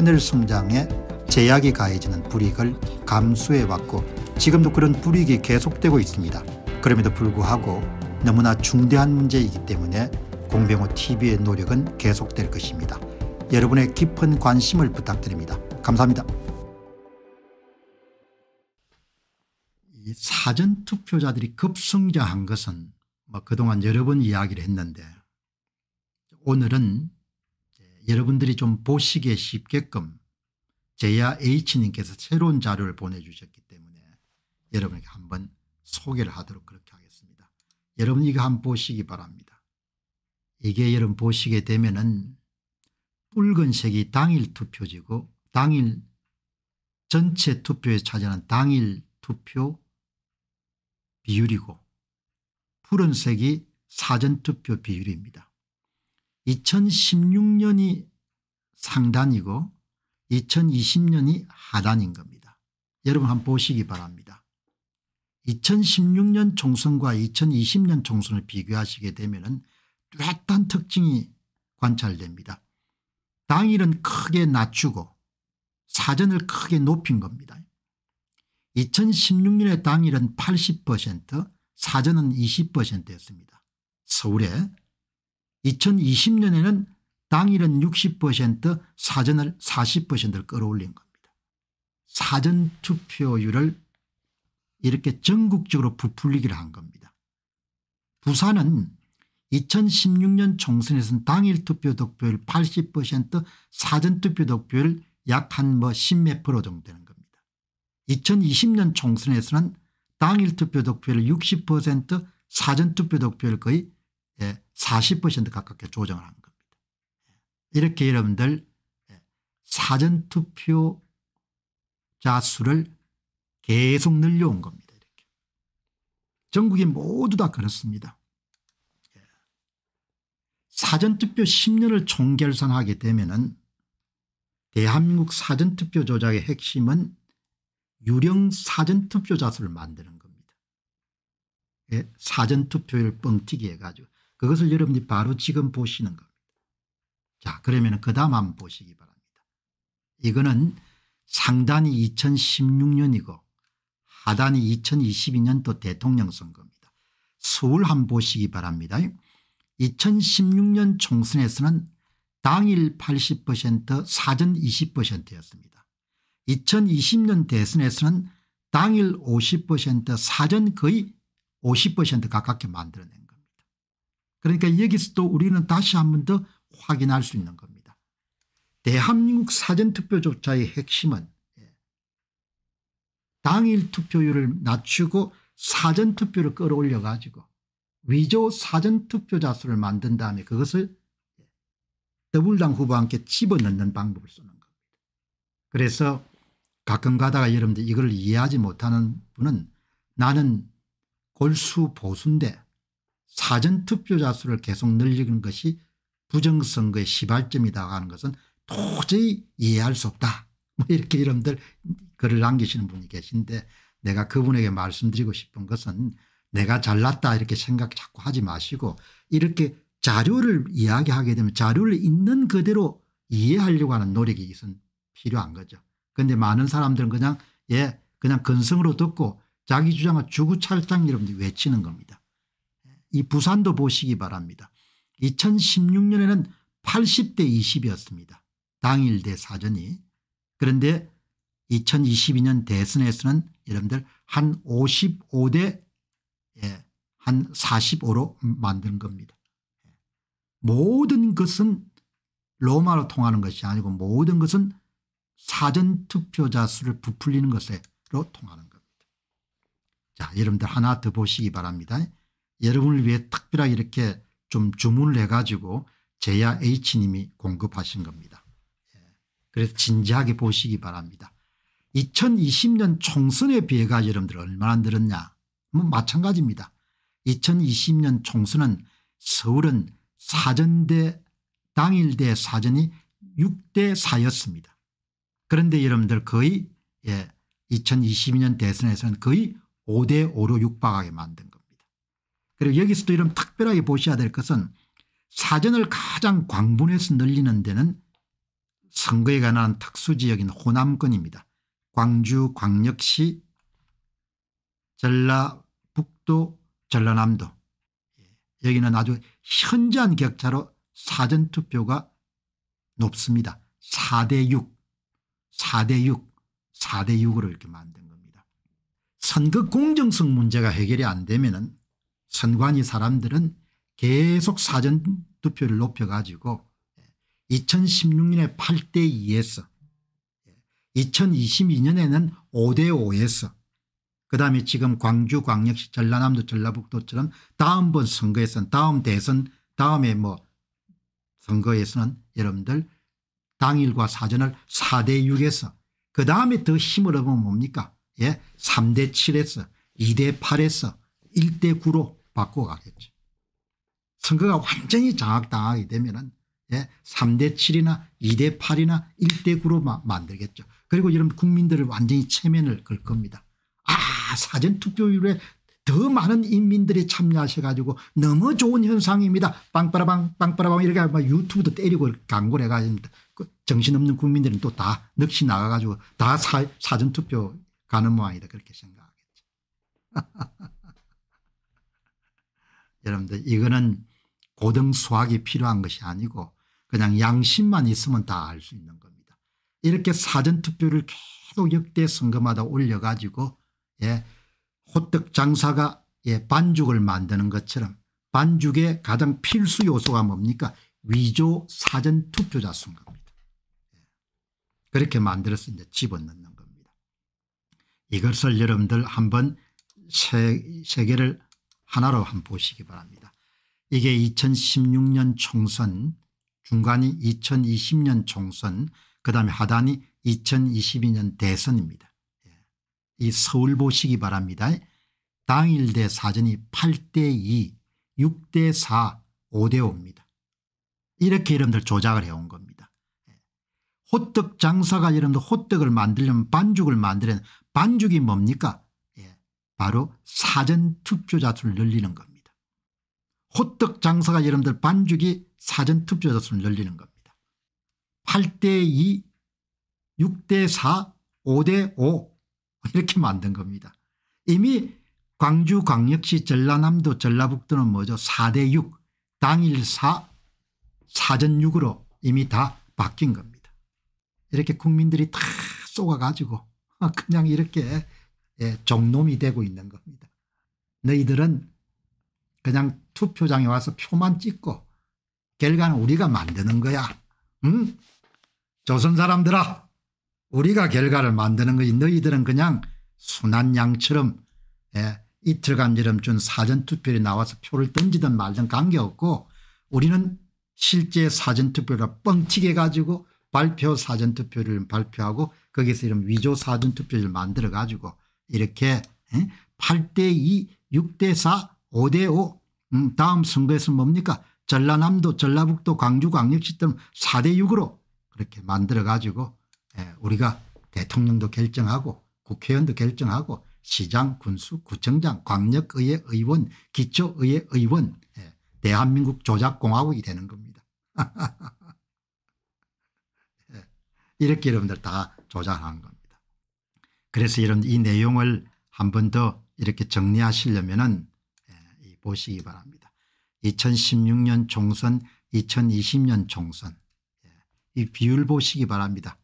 하늘 성장에 제약이 가해지는 불이익을 감수해왔고 지금도 그런 불이익이 계속되고 있습니다. 그럼에도 불구하고 너무나 중대한 문제이기 때문에 공병호 TV의 노력은 계속될 것입니다. 여러분의 깊은 관심을 부탁드립니다. 감사합니다. 사전 투표자들이 급성장한 것은 뭐 그동안 여러 번 이야기를 했는데 오늘은 여러분들이 좀 보시기에 쉽게끔 제야 H님께서 새로운 자료를 보내주셨기 때문에 여러분에게 한번 소개를 하도록 그렇게 하겠습니다. 여러분 이거 한번 보시기 바랍니다. 이게 여러분 보시게 되면은 붉은색이 당일 투표지고 당일 전체 투표에 차지하는 당일 투표 비율이고 푸른색이 사전투표 비율입니다. 2016년이 상단이고 2020년이 하단인 겁니다. 여러분 한번 보시기 바랍니다. 2016년 총선과 2020년 총선을 비교하시게 되면 뚜렷한 특징이 관찰됩니다. 당일은 크게 낮추고 사전을 크게 높인 겁니다. 2016년의 당일은 80% 사전은 20%였습니다. 서울에 2020년에는 당일은 60% 사전을 40%를 끌어올린 겁니다. 사전투표율을 이렇게 전국적으로 부풀리기를 한 겁니다. 부산은 2016년 총선에서는 당일 투표 득표율 80% 사전투표 득표율 약 한 뭐 10몇 프로 정도 되는 겁니다. 2020년 총선에서는 당일 투표 득표율 60% 사전투표 득표율 거의 40% 예, 가깝게 조정을 한 겁니다. 예, 이렇게 여러분들 예, 사전투표자 수를 계속 늘려온 겁니다. 이렇게. 전국이 모두 다 그렇습니다. 사전투표 10년을 총결산하게 되면은 대한민국 사전투표 조작의 핵심은 유령 사전투표자 수를 만드는 겁니다. 사전투표율 뻥튀기 해가지고 그것을 여러분이 바로 지금 보시는 겁니다. 자 그러면 그 다음 한번 보시기 바랍니다. 이거는 상단이 2016년이고 하단이 2022년도 대통령 선거입니다. 서울 한번 보시기 바랍니다. 2016년 총선에서는 당일 80% 사전 20%였습니다. 2020년 대선에서는 당일 50% 사전 거의 50% 가깝게 만들어낸 겁니다. 그러니까 여기서도 우리는 다시 한 번 더 확인할 수 있는 겁니다. 대한민국 사전투표조차의 핵심은 예, 당일 투표율을 낮추고 사전투표를 끌어올려 가지고 위조 사전투표자 수를 만든 다음에 그것을 예, 더불당 후보와 함께 집어넣는 방법을 쓰는 겁니다. 그래서 가끔 가다가 여러분들 이걸 이해하지 못하는 분은 나는 골수 보수인데 사전투표자 수를 계속 늘리는 것이 부정선거의 시발점이다 하는 것은 도저히 이해할 수 없다. 뭐 이렇게 여러들 글을 남기시는 분이 계신데 내가 그분에게 말씀드리고 싶은 것은 내가 잘났다 이렇게 생각 자꾸 하지 마시고 이렇게 자료를 이야기하게 되면 자료를 있는 그대로 이해하려고 하는 노력이 있은 필요한 거죠. 그런데 많은 사람들은 그냥 예 그냥 근성으로 듣고 자기 주장을 주구찰창 여러분들 외치는 겁니다. 이 부산도 보시기 바랍니다. 2016년에는 80대 20이었습니다. 당일 대사전이. 그런데 2022년 대선에서는 여러분들 한 55대 예, 한 45로 만든 겁니다. 모든 것은 로마로 통하는 것이 아니고 모든 것은 사전투표자 수를 부풀리는 것으로 통하는 겁니다. 자 여러분들 하나 더 보시기 바랍니다. 여러분을 위해 특별하게 이렇게 좀 주문을 해가지고 제야 H님이 공급하신 겁니다. 예. 그래서 진지하게 보시기 바랍니다. 2020년 총선에 비해가 여러분들 얼마나 늘었냐 뭐 마찬가지입니다. 2020년 총선은 서울은 사전대 당일대 사전이 6대 4였습니다. 그런데 여러분들 거의 예, 2022년 대선에서는 거의 5대 5로 육박하게 만든 겁니다. 그리고 여기서도 이런 특별하게 보셔야 될 것은 사전을 가장 광분해서 늘리는 데는 선거에 관한 특수지역인 호남권입니다. 광주 광역시 전라북도 전라남도 예, 여기는 아주 현저한 격차로 사전투표가 높습니다. 4대 6 4대 6 4대 6으로 이렇게 만든 겁니다. 선거 공정성 문제가 해결이 안 되면 은 선관위 사람들은 계속 사전 투표를 높여가지고 2016년에 예, 8대2에서 2022년에는 예, 5대5에서 그다음에 지금 광주 광역시 전라남도 전라북도처럼 다음번 선거에서는 다음 대선 다음에 뭐 선거에서는 여러분들 당일과 사전을 4대 6에서 그다음에 더 힘을 얻으면 뭡니까 예, 3대 7에서 2대 8에서 1대 9로 바꿔가겠죠. 선거가 완전히 장악당하게 되면 예, 3대 7이나 2대 8이나 1대 9로 만들겠죠. 그리고 여러분 국민들을 완전히 체면을 걸 겁니다. 아 사전투표율에 더 많은 인민들이 참여하셔가지고 너무 좋은 현상입니다. 빵빠라빵 빵빠라빵 이렇게 막 유튜브도 때리고 광고를 해가지고 그 정신없는 국민들은 또 다 넋이 나가가지고 다 사, 사전투표 가는 모양이다 그렇게 생각하겠죠. 있습니다. 이거는 고등 수학이 필요한 것이 아니고 그냥 양심만 있으면 다 알 수 있는 겁니다. 이렇게 사전투표를 계속 역대 선거마다 올려가지고 예, 호떡 장사가 예, 반죽을 만드는 것처럼 반죽의 가장 필수 요소가 뭡니까 위조 사전투표자 수인 겁니다. 예, 그렇게 만들어서 이제 집어넣는 겁니다. 이것을 여러분들 한번 세, 세계를 하나로 한번 보시기 바랍니다. 이게 2016년 총선 중간이 2020년 총선 그다음에 하단이 2022년 대선입니다. 예. 이 서울 보시기 바랍니다. 당일대 사전이 8대2 6대4 5대5입니다. 이렇게 이름들 조작을 해온 겁니다. 예. 호떡 장사가 이름들 호떡을 만들려면 반죽을 만드는 반죽이 뭡니까 바로 사전투표자 수를 늘리는 겁니다. 호떡 장사가 여러분들 반죽이 사전투표자 수를 늘리는 겁니다. 8대2 6대4 5대5 이렇게 만든 겁니다. 이미 광주광역시 전라남도 전라북도는 뭐죠 4대6 당일 4 사전 6으로 이미 다 바뀐 겁니다. 이렇게 국민들이 다 쏘아가지고 그냥 이렇게 예, 종놈이 되고 있는 겁니다. 너희들은 그냥 투표장에 와서 표만 찍고 결과는 우리가 만드는 거야. 응? 조선 사람들아 우리가 결과를 만드는 거지 너희들은 그냥 순한 양처럼 예, 이틀간 지름 준 사전투표에 나와서 표를 던지든 말든 관계없고 우리는 실제 사전투표를 뻥튀게 가지고 발표 사전투표를 발표하고 거기서 이런 위조 사전투표를 만들어 가지고 이렇게 8대2 6대4 5대5 음, 다음 선거에서 뭡니까 전라남도 전라북도 광주 광역시 등 4대6으로 그렇게 만들어 가지고 우리가 대통령도 결정하고 국회의원도 결정하고 시장 군수 구청장 광역의회 의원 기초의회 의원 대한민국 조작공화국이 되는 겁니다. 이렇게 여러분들 다 조작한 겁니다. 그래서 이런 이 내용을 한 번 더 이렇게 정리하시려면은 예, 보시기 바랍니다. 2016년 총선 2020년 총선 예, 이 비율 보시기 바랍니다.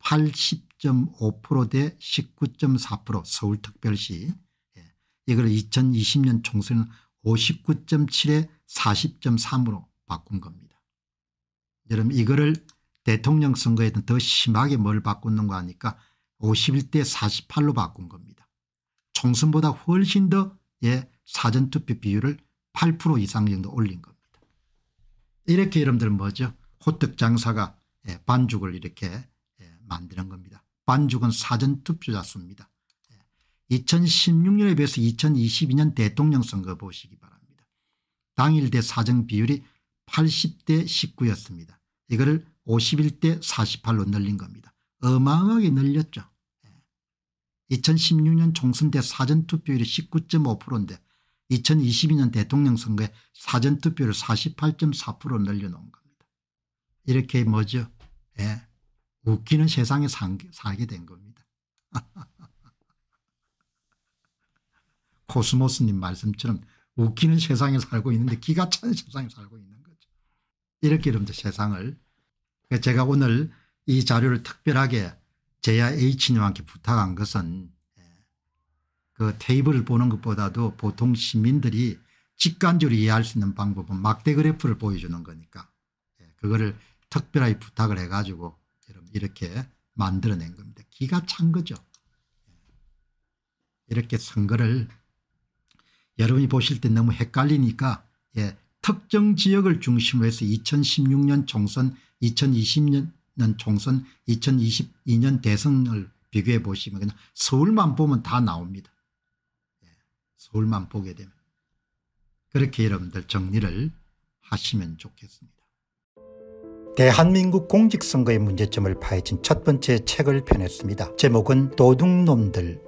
80.5%대 예, 19.4% 서울특별시 이걸 2020년 총선 59.7에 40.3으로 바꾼 겁니다. 여러분 이거를 대통령 선거에더 심하게 뭘 바꾸는 거 아니까 51대 48로 바꾼 겁니다. 총선보다 훨씬 더 예, 사전투표 비율을 8% 이상 정도 올린 겁니다. 이렇게 여러분들 뭐죠 호떡 장사가 예, 반죽을 이렇게 예, 만드는 겁니다. 반죽은 사전투표자 수입니다. 2016년에 예, 비해서 2022년 대통령 선거 보시기 바랍니다. 당일대 사정 비율이 80대 19였습니다. 이거를 51대 48로 늘린 겁니다. 어마어마하게 늘렸죠. 2016년 예. 총선 때 사전투표율이 19.5%인데 2022년 대통령 선거에 사전투표율48.4% 늘려놓은 겁니다. 이렇게 뭐죠? 예. 웃기는 세상에 산, 사게 된 겁니다. 코스모스님 말씀처럼 웃기는 세상에 살고 있는데 기가 찬 세상에 살고 있는 거죠. 이렇게 여러분들 세상을 제가 오늘 이 자료를 특별하게 제야 H님한테 부탁한 것은 예, 그 테이블을 보는 것보다도 보통 시민들이 직관적으로 이해할 수 있는 방법은 막대 그래프를 보여주는 거니까 예, 그거를 특별하게 부탁을 해가지고 이렇게 만들어낸 겁니다. 기가 찬 거죠. 예. 이렇게 선거를 여러분이 보실 때 너무 헷갈리니까 예, 특정 지역을 중심으로 해서 2016년 총선 2020년 총선 2022년 대선을 비교해 보시면 그냥 서울만 보면 다 나옵니다. 예, 서울만 보게 되면. 그렇게 여러분들 정리를 하시면 좋겠습니다. 대한민국 공직선거의 문제점을 파헤친 첫 번째 책을 펴냈습니다. 제목은 도둑놈들